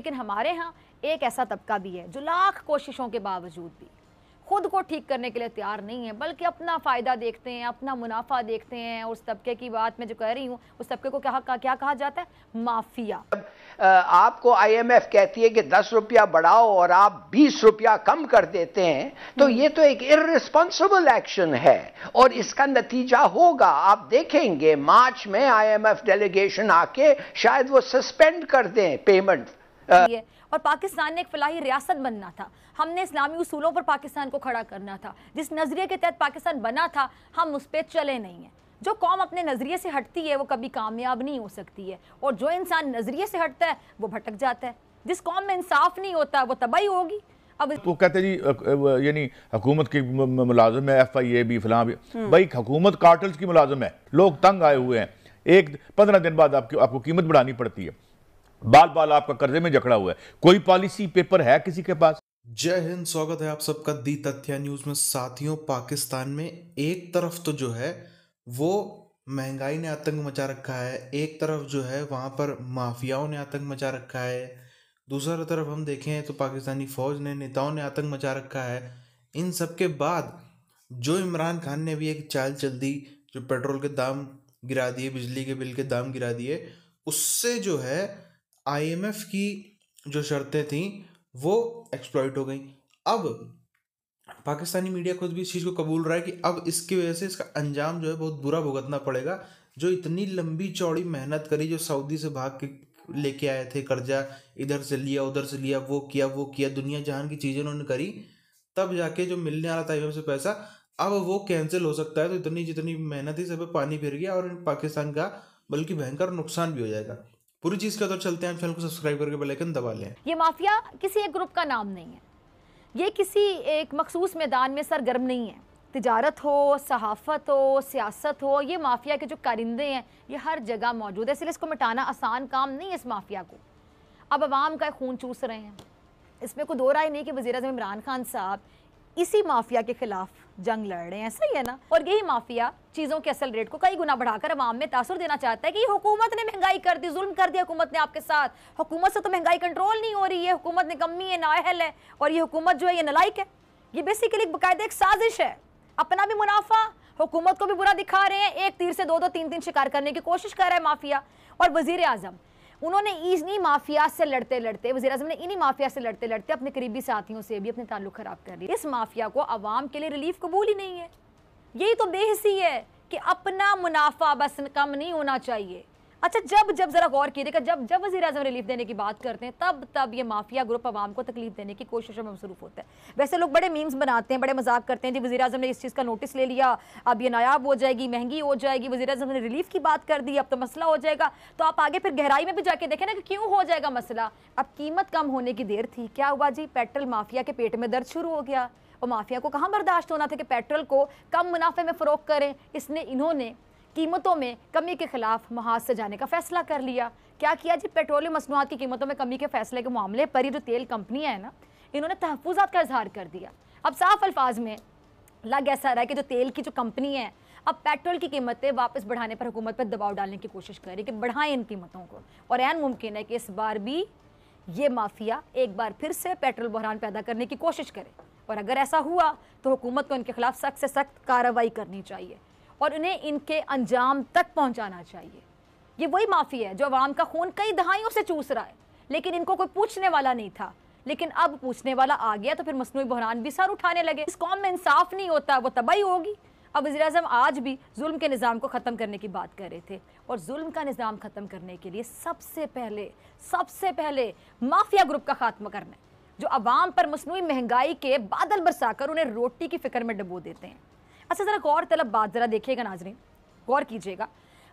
लेकिन हमारे यहाँ एक ऐसा तबका भी है जो लाख कोशिशों के बावजूद भी खुद को ठीक करने के लिए तैयार नहीं है बल्कि अपना फ़ायदा देखते हैं अपना मुनाफा देखते हैं उस तबके की बात मैं जो कह रही हूँ उस तबके को क्या क्या, क्या कहा जाता है माफिया आपको आईएमएफ कहती है कि दस रुपया बढ़ाओ और आप बीस रुपया कम कर देते हैं तो हम्म। ये तो एक इरेस्पॉन्सिबल एक्शन है और इसका नतीजा होगा आप देखेंगे मार्च में आईएमएफ डेलीगेशन आके शायद वो सस्पेंड कर दें पेमेंट है और पाकिस्तान ने एक फलाही रियासत बनना था हमने इस्लामी उसूलों पर पाकिस्तान को खड़ा करना था जिस नज़रिए के तहत पाकिस्तान बना था हम उस पर चले नहीं हैं जो कौम अपने नज़रिए से हटती है वो कभी कामयाब नहीं हो सकती है और जो इंसान नज़रिए से हटता है वो भटक जाता है जिस कौम में इंसाफ नहीं होता वो तबाही होगी अब तो कहते जी यानी हुकूमत की मुलाजम है एफ आई ए भी फलां भी हम्म। भाई हुकूमत कार्टल्स की मुलाजम है लोग तंग आए हुए हैं एक पंद्रह दिन बाद आपकी आपको कीमत बढ़ानी पड़ती है बाल बाल आपका कर्जे में जकड़ा हुआ है कोई पॉलिसी पेपर है किसी के पास जय हिंद स्वागत है आप सबका दी तथ्य न्यूज में साथियों पाकिस्तान में एक तरफ तो जो है वो महंगाई ने आतंक मचा रखा है एक तरफ जो है वहां पर माफियाओं ने आतंक मचा रखा है दूसरा तरफ हम देखें तो पाकिस्तानी फौज ने नेताओं ने आतंक मचा रखा है इन सब के बाद जो इमरान खान ने भी एक चाल चल दी जो पेट्रोल के दाम गिरा दिए बिजली के बिल के दाम गिरा दिए उससे जो है आईएमएफ की जो शर्तें थीं वो एक्सप्लॉइट हो गई अब पाकिस्तानी मीडिया खुद भी इस चीज़ को कबूल रहा है कि अब इसकी वजह से इसका अंजाम जो है बहुत बुरा भुगतना पड़ेगा जो इतनी लंबी चौड़ी मेहनत करी जो सऊदी से भाग के लेके आए थे कर्जा इधर से लिया उधर से लिया वो किया वो किया दुनिया जहान की चीज़ें उन्होंने करी तब जाके जो मिलने वाला था आई से पैसा अब वो कैंसिल हो सकता है तो इतनी जितनी मेहनत ही सब पानी फिर गया और पाकिस्तान का बल्कि भयंकर नुकसान भी हो जाएगा पूरी चीज का तो चलते हैं चैनल को सब्सक्राइब करके बेल आइकन दबा लें ये माफिया किसी एक ग्रुप का नाम नहीं है ये किसी एक मखसूस मैदान में सरगर्म नहीं है तजारत हो सहाफ़त हो सियासत हो ये माफिया के जो कारिंदे हैं ये हर जगह मौजूद है इसलिए इसको मिटाना आसान काम नहीं है इस माफिया को अब आवाम का खून चूस रहे हैं इसमें कोई दो राय नहीं कि वजीर अजम इमरान खान साहब इसी माफिया के खिलाफ जंग लड़ रहे हैं ऐसा ही है ना और यही माफिया चीज़ों के असल रेट को कई गुना बढ़ाकर आवाम में तासुर देना चाहता है कि हुकूमत ने महंगाई कर दी जुल्म कर दिया हुकूमत ने आपके साथ हुकूमत से तो महंगाई कंट्रोल नहीं हो रही है हुकूमत ने कमी है नाहल है और ये हुकूमत जो है ये नलाइक है ये बेसिकली एक बाकायदा एक साजिश है अपना भी मुनाफा हुकूमत को भी बुरा दिखा रहे हैं एक तीर से दो दो तीन तीन शिकार करने की कोशिश कर रहा है माफिया और वजीर आजम उन्होंने इन्हीं माफिया से लड़ते लड़ते वजी अजम ने इन्हीं माफिया से लड़ते लड़ते अपने करीबी साथियों से भी अपने ताल्लुक खराब कर दिया इस माफिया को आवाम के लिए रिलीफ कबूल ही नहीं है यही तो बेहसी है कि अपना मुनाफा बस कम नहीं होना चाहिए अच्छा जब जब जरा गौर कीजिएगा जब जब वजी अजम रिलीफ देने की बात करते हैं तब तब ये माफिया ग्रुप आवाम को तकलीफ देने की कोशिशों में मसरूफ होता है वैसे लोग बड़े मीम्स बनाते हैं बड़े मजाक करते हैं जी वजी अजम ने इस चीज़ का नोटिस ले लिया अब ये नायाब हो जाएगी महंगी हो जाएगी वजी अजम ने रिलीफ की बात कर दी अब तो मसला हो जाएगा तो आप आगे फिर गहराई में भी जाके देखें ना कि क्यों हो जाएगा मसला अब कीमत कम होने की देर थी क्या हुआ जी पेट्रोल माफिया के पेट में दर्द शुरू हो गया और माफिया को कहाँ बर्दाश्त होना था कि पेट्रोल को कम मुनाफे में फ़रोख करें इसने इन्होंने कीमतों में कमी के खिलाफ महाज से जाने का फैसला कर लिया क्या किया जी पेट्रोलियम मसनूआत की कीमतों में कमी के फैसले के मामले पर ये जो तेल कंपनियाँ हैं ना इन्होंने तहफात का इजहार कर दिया अब साफ अल्फाज में लग ऐसा रहा है कि जो तेल की जो कंपनी है अब पेट्रोल की कीमतें वापस बढ़ाने पर हुकूमत पर दबाव डालने की कोशिश करें कि बढ़ाएं इन कीमतों को और एन मुमकिन है कि इस बार भी ये माफिया एक बार फिर से पेट्रोल बहरान पैदा करने की कोशिश करे और अगर ऐसा हुआ तो हुकूमत को इनके खिलाफ सख्त से सख्त कार्रवाई करनी चाहिए और उन्हें इनके अंजाम तक पहुंचाना चाहिए ये वही माफ़ी है जो अवाम का खून कई दहाइयों से चूस रहा है लेकिन इनको कोई पूछने वाला नहीं था लेकिन अब पूछने वाला आ गया तो फिर मसनू बहरान भी सर उठाने लगे इस कौम में इंसाफ नहीं होता वो तबाही होगी अब वजी अजम आज भी जुल्म के निज़ाम को ख़त्म करने की बात कर रहे थे और जुल्म का निज़ाम ख़त्म करने के लिए सबसे पहले सबसे पहले माफिया ग्रुप का खात्मा करना है जो आवाम पर मसनू महंगाई के बादल बरसा कर उन्हें रोटी की फिक्र में डबो देते हैं अच्छा ज़रा गौर तलब बात ज़रा देखिएगा नाजरीन गौर कीजिएगा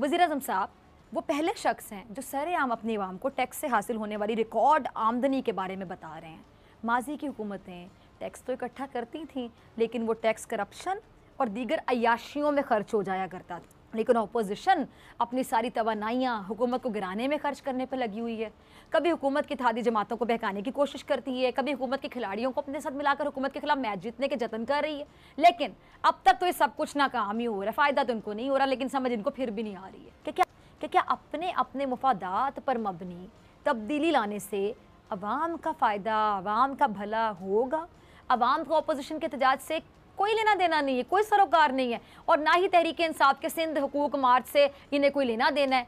वज़ी अजम साहब वो पहले शख्स हैं जो सरेआम अपने इवाम को टैक्स से हासिल होने वाली रिकॉर्ड आमदनी के बारे में बता रहे हैं माजी की हुकूमतें टैक्स तो इकट्ठा करती थीं लेकिन वो टैक्स करप्शन और दीगर अयाशियों में खर्च हो जाया करता था लेकिन अपोजिशन अपनी सारी तोानाइयाँ हुकूमत को गिराने में खर्च करने पर लगी हुई है कभी हुकूमत की थादी जमातों को बहकाने की कोशिश करती है कभी हुकूमत के खिलाड़ियों को अपने साथ मिलाकर हुकूमत के खिलाफ मैच जीतने के जतन कर रही है लेकिन अब तक तो ये सब कुछ नाकाम ही हो रहा है फ़ायदा तो इनको नहीं हो रहा लेकिन समझ इनको फिर भी नहीं आ रही है कि क्या कि क्या अपने अपने मफादात पर मबनी तब्दीली लाने से अवाम का फ़ायदा अवाम का भला होगा अवाम को अपोजिशन के एहतजाज से कोई लेना देना नहीं है कोई सरोकार नहीं है और ना ही तहरीक इंसाफ के सिंध हकूक मार्च से इन्हें कोई लेना देना है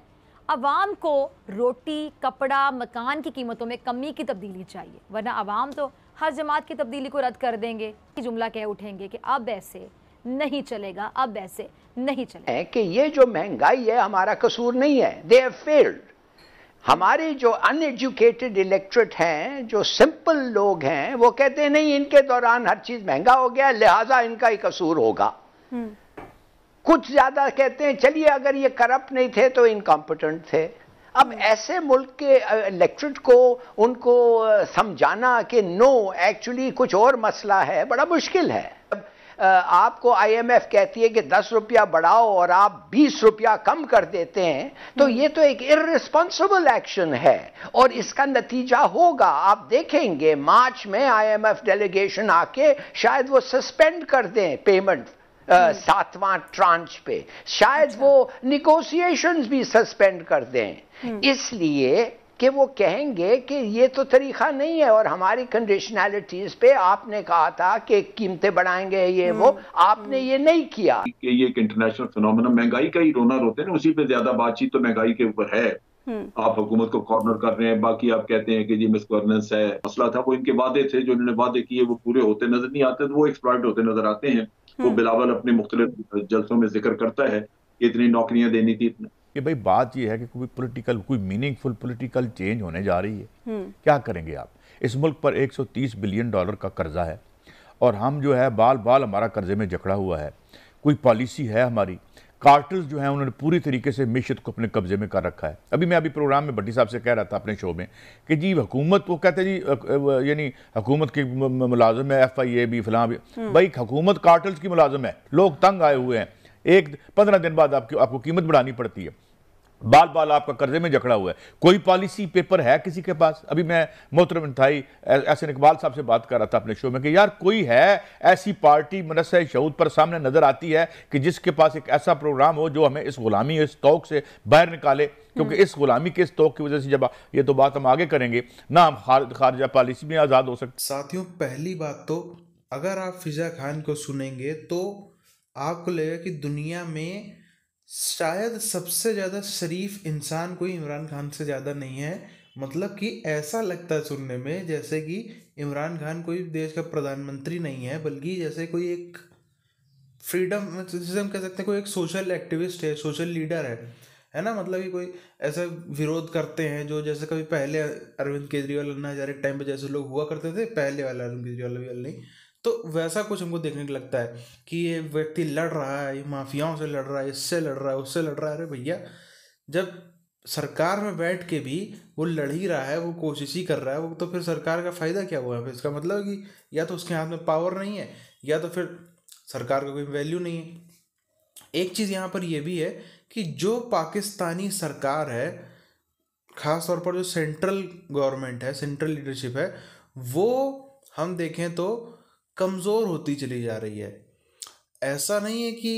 आवाम को रोटी कपड़ा मकान की कीमतों में कमी की तब्दीली चाहिए वरना आवाम तो हर जमात की तब्दीली को रद्द कर देंगे जुमला कह उठेंगे कि अब ऐसे नहीं चलेगा अब ऐसे नहीं चलेगा कि ये जो महंगाई है हमारा कसूर नहीं है दे फेल्ड हमारी जो अनएजुकेटेड इलेक्ट्रेट हैं जो सिंपल लोग हैं वो कहते हैं नहीं इनके दौरान हर चीज महंगा हो गया लिहाजा इनका ही कसूर होगा हम्म। कुछ ज्यादा कहते हैं चलिए अगर ये करप्ट नहीं थे तो इनकॉम्पिटेंट थे अब हम्म। ऐसे मुल्क के इलेक्ट्रेट को उनको समझाना कि नो एक्चुअली कुछ और मसला है बड़ा मुश्किल है आपको आईएमएफ कहती है कि दस रुपया बढ़ाओ और आप बीस रुपया कम कर देते हैं तो हम्म। ये तो एक इरेस्पॉन्सिबल एक्शन है और इसका नतीजा होगा आप देखेंगे मार्च में आईएमएफ डेलीगेशन आके शायद वो सस्पेंड कर दें पेमेंट हम्म। सातवां ट्रांच पे शायद अच्छा। वो निगोसिएशंस भी सस्पेंड कर दें हम्म। इसलिए कि वो कहेंगे कि ये तो तरीका नहीं है और हमारी कंडीशनैलिटीज पे आपने कहा था कि कीमतें बढ़ाएंगे ये वो हम्म, आपने हम्म। ये नहीं किया कि ये एक इंटरनेशनल फिनोमिना महंगाई का ही रोना रोते हैं उसी पे ज्यादा बातचीत तो महंगाई के ऊपर है हम्म। आप हुकूमत को कॉर्नर कर रहे हैं बाकी आप कहते हैं कि जी मिस गवर्नेंस है मसला था वो इनके वादे थे जो इन्होंने वादे किए वो पूरे होते नजर नहीं आते तो वो एक्सप्लॉयड होते नजर आते हैं वो बिलावल अपने मुख्तलिफ जल्सों में जिक्र करता है कि इतनी नौकरियां देनी थी कि भाई बात यह है कि कोई पॉलिटिकल कोई मीनिंगफुल पॉलिटिकल चेंज होने जा रही है हम्म। क्या करेंगे आप इस मुल्क पर 130 बिलियन डॉलर का कर्जा है और हम जो है बाल बाल हमारा कर्जे में जकड़ा हुआ है कोई पॉलिसी है हमारी कार्टल्स जो है उन्होंने पूरी तरीके से मिशत को अपने कब्जे में कर रखा है अभी मैं अभी प्रोग्राम में भट्टी साहब से कह रहा था अपने शो में कि जी हुकूमत वो कहते जी यानी हुकूमत के मुलाजम है एफ आई ए भी फलां भी हम्म। भाई हुकूमत कार्टल्स की मुलाजम है लोग तंग आए हुए हैं एक पंद्रह दिन बाद आपकी आपको कीमत बढ़ानी पड़ती है बाल बाल आपका कर्जे में जकड़ा हुआ है कोई पॉलिसी पेपर है किसी के पास अभी मैं मोहतरम इंतहाई एहसन इकबाल साहब से बात कर रहा था अपने शो में कि यार कोई है ऐसी पार्टी मनस शहूद पर सामने नजर आती है कि जिसके पास एक ऐसा प्रोग्राम हो जो हमें इस गुलामी इस तोक से बाहर निकाले क्योंकि हम्म। इस गुलामी के इस तोक की वजह से जब ये तो बात हम आगे करेंगे ना हम खारजा पॉलिसी में आज़ाद हो सकते साथियों पहली बात तो अगर आप फिजा खान को सुनेंगे तो आपको लगेगा कि दुनिया में शायद सबसे ज़्यादा शरीफ इंसान कोई इमरान खान से ज़्यादा नहीं है मतलब कि ऐसा लगता है सुनने में जैसे कि इमरान खान कोई देश का प्रधानमंत्री नहीं है बल्कि जैसे कोई एक फ्रीडम जिसे हम कह सकते हैं कोई एक सोशल एक्टिविस्ट है सोशल लीडर है है ना मतलब कि कोई ऐसा विरोध करते हैं जो जैसे कभी पहले अरविंद केजरीवाल अन्ना हजारे टाइम पर जैसे लोग हुआ करते थे पहले वाला अरविंद केजरीवाल नहीं तो वैसा कुछ हमको देखने को लगता है कि ये व्यक्ति लड़ रहा है ये माफियाओं से लड़ रहा है इससे लड़ रहा है उससे लड़ रहा है अरे भैया जब सरकार में बैठ के भी वो लड़ ही रहा है वो कोशिश ही कर रहा है वो तो फिर सरकार का फ़ायदा क्या हुआ है फिर इसका मतलब कि या तो उसके हाथ में पावर नहीं है या तो फिर सरकार का कोई वैल्यू नहीं है एक चीज़ यहाँ पर यह भी है कि जो पाकिस्तानी सरकार है ख़ास तौर पर जो सेंट्रल गवर्नमेंट है सेंट्रल लीडरशिप है वो हम देखें तो कमज़ोर होती चली जा रही है ऐसा नहीं है कि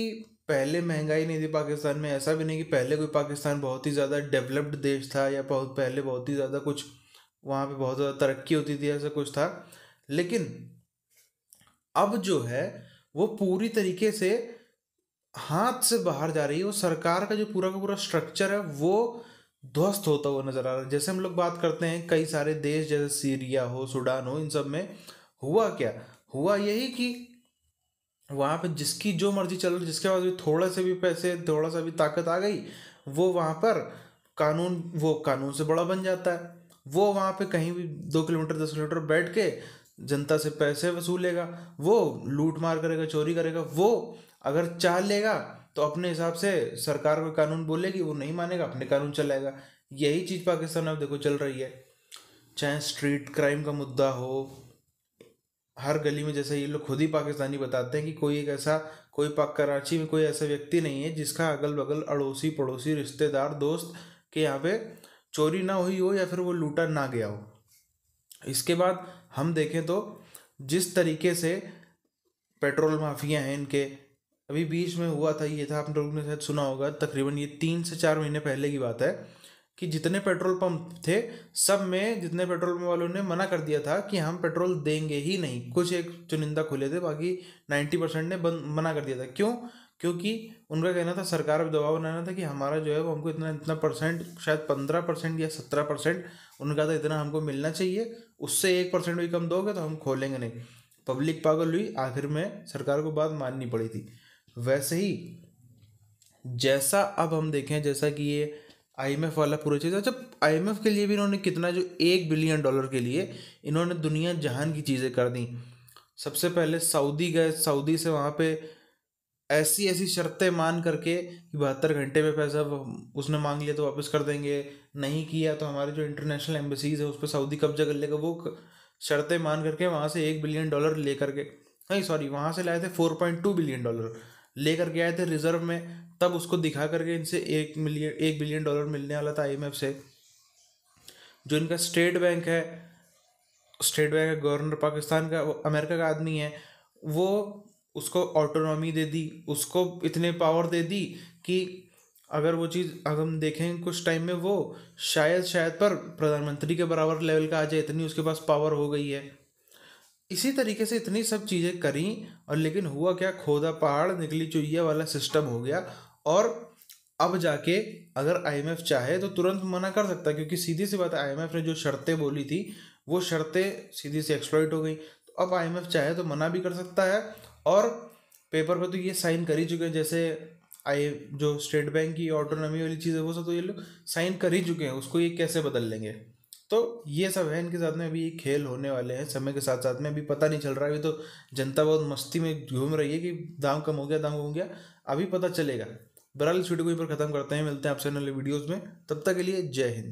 पहले महंगाई नहीं थी पाकिस्तान में ऐसा भी नहीं कि पहले कोई पाकिस्तान बहुत ही ज़्यादा डेवलप्ड देश था या बहुत पहले बहुत ही ज़्यादा कुछ वहाँ पे बहुत ज़्यादा तरक्की होती थी ऐसा कुछ था लेकिन अब जो है वो पूरी तरीके से हाथ से बाहर जा रही है वो सरकार का जो पूरा का पूरा स्ट्रक्चर है वो ध्वस्त होता हुआ नज़र आ रहा है जैसे हम लोग बात करते हैं कई सारे देश जैसे सीरिया हो सूडान हो इन सब में हुआ क्या हुआ यही कि वहाँ पे जिसकी जो मर्जी चल रही जिसके पास भी थोड़ा से भी पैसे थोड़ा सा भी ताकत आ गई वो वहाँ पर कानून वो कानून से बड़ा बन जाता है वो वहाँ पे कहीं भी दो किलोमीटर दस किलोमीटर बैठ के जनता से पैसे वसूलेगा वो लूट मार करेगा चोरी करेगा वो अगर चाह लेगा तो अपने हिसाब से सरकार का कानून बोलेगी वो नहीं मानेगा अपने कानून चलाएगा यही चीज़ पाकिस्तान में देखो चल रही है चाहे स्ट्रीट क्राइम का मुद्दा हो हर गली में जैसे ये लोग खुद ही पाकिस्तानी बताते हैं कि कोई एक ऐसा कोई पाक कराची में कोई ऐसा व्यक्ति नहीं है जिसका अगल बगल अड़ोसी पड़ोसी रिश्तेदार दोस्त के यहाँ पे चोरी ना हुई हो या फिर वो लूटा ना गया हो इसके बाद हम देखें तो जिस तरीके से पेट्रोल माफिया हैं इनके अभी बीच में हुआ था ये था आप लोगों ने शायद सुना होगा तकरीबन ये तीन से चार महीने पहले की बात है कि जितने पेट्रोल पंप थे सब में जितने पेट्रोल पंप वालों ने मना कर दिया था कि हम पेट्रोल देंगे ही नहीं कुछ एक चुनिंदा खुले थे बाकी नाइन्टी परसेंट ने बन, मना कर दिया था क्यों क्योंकि उनका कहना था सरकार पर दबाव बनाना था कि हमारा जो है वो हमको इतना इतना परसेंट शायद पंद्रह परसेंट या सत्रह परसेंट उनका था तो इतना हमको मिलना चाहिए उससे एक परसेंट भी कम दोगे तो हम खोलेंगे नहीं पब्लिक पागल हुई आखिर में सरकार को बात माननी पड़ी थी वैसे ही जैसा अब हम देखें जैसा कि ये आईएमएफ वाला पूरा चीज़ अच्छा आईएमएफ के लिए भी इन्होंने कितना जो एक बिलियन डॉलर के लिए इन्होंने दुनिया जहान की चीज़ें कर दी सबसे पहले सऊदी गए सऊदी से वहाँ पे ऐसी ऐसी शर्तें मान करके कि बहत्तर घंटे में पैसा उसने मांग लिया तो वापस कर देंगे नहीं किया तो हमारे जो इंटरनेशनल एम्बेसीज है उस पर सऊदी कब्जा कर लेगा वो शर्तें मान करके वहाँ से एक बिलियन डॉलर ले करके नहीं सॉरी वहाँ से लाए थे four point two billion dollar लेकर के आए थे रिजर्व में तब उसको दिखा करके इनसे एक मिलियन एक बिलियन डॉलर मिलने वाला था आईएमएफ से जो इनका स्टेट बैंक है स्टेट बैंक है गवर्नर पाकिस्तान का वो अमेरिका का आदमी है वो उसको ऑटोनॉमी दे दी उसको इतने पावर दे दी कि अगर वो चीज़ अगर हम देखें कुछ टाइम में वो शायद शायद पर प्रधानमंत्री के बराबर लेवल का आ जाए इतनी उसके पास पावर हो गई है इसी तरीके से इतनी सब चीज़ें करी और लेकिन हुआ क्या खोदा पहाड़ निकली चुहिया वाला सिस्टम हो गया और अब जाके अगर आईएमएफ चाहे तो तुरंत मना कर सकता है क्योंकि सीधी सी बात है आईएमएफ ने जो शर्तें बोली थी वो शर्तें सीधी सी एक्सप्लॉइट हो गई तो अब आईएमएफ चाहे तो मना भी कर सकता है और पेपर पर तो ये साइन कर ही चुके हैं जैसे आई जो स्टेट बैंक की ऑटोनॉमी वाली चीज़ है वो सब तो ये लोग साइन कर ही चुके हैं उसको ये कैसे बदल लेंगे तो ये सब है इनके साथ में अभी खेल होने वाले हैं समय के साथ साथ में अभी पता नहीं चल रहा है अभी तो जनता बहुत मस्ती में घूम रही है कि दाम कम हो गया दाम हो गया अभी पता चलेगा बहरहाल इस वीडियो को यहीं पर ख़त्म करते हैं मिलते हैं आपसे नए वीडियोज़ में तब तक के लिए जय हिंद